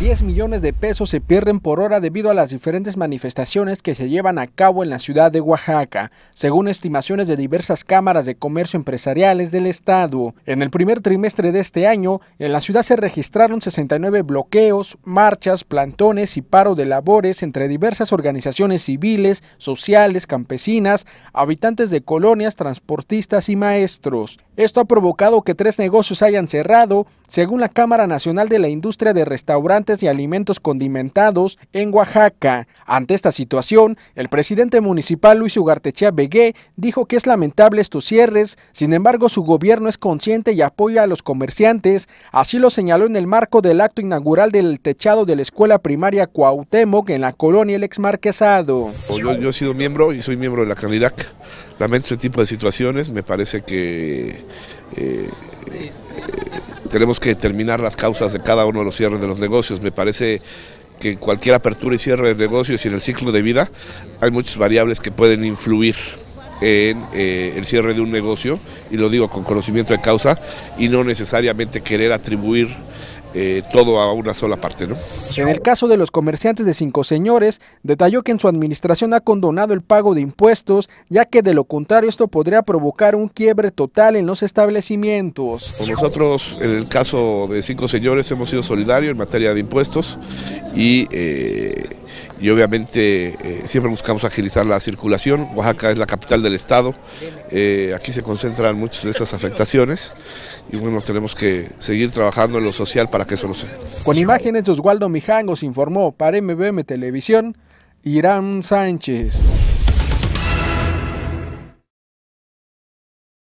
10 millones de pesos se pierden por hora debido a las diferentes manifestaciones que se llevan a cabo en la ciudad de Oaxaca, según estimaciones de diversas cámaras de comercio empresariales del estado. En el primer trimestre de este año, en la ciudad se registraron 69 bloqueos, marchas, plantones y paro de labores entre diversas organizaciones civiles, sociales, campesinas, habitantes de colonias, transportistas y maestros. Esto ha provocado que tres negocios hayan cerrado, según la Cámara Nacional de la Industria de Restaurantes y Alimentos Condimentados en Oaxaca. Ante esta situación, el presidente municipal Luis Ugartechea Begué dijo que es lamentable estos cierres, sin embargo su gobierno es consciente y apoya a los comerciantes, así lo señaló en el marco del acto inaugural del techado de la escuela primaria Cuauhtémoc en la colonia El Exmarquesado. Yo, yo he sido miembro y soy miembro de la Canirac. Lamento este tipo de situaciones, me parece que eh, tenemos que determinar las causas de cada uno de los cierres de los negocios. Me parece que en cualquier apertura y cierre de negocios y en el ciclo de vida hay muchas variables que pueden influir en eh, el cierre de un negocio, y lo digo con conocimiento de causa, y no necesariamente querer atribuir eh, todo a una sola parte. ¿no? En el caso de los comerciantes de Cinco Señores, detalló que en su administración ha condonado el pago de impuestos, ya que de lo contrario esto podría provocar un quiebre total en los establecimientos. Pues nosotros, en el caso de Cinco Señores, hemos sido solidarios en materia de impuestos y... Eh, y obviamente eh, siempre buscamos agilizar la circulación. Oaxaca es la capital del estado, eh, aquí se concentran muchas de esas afectaciones y bueno, tenemos que seguir trabajando en lo social para que eso no sea. Con imágenes de Oswaldo Mijangos informó para MBM Televisión, Irán Sánchez.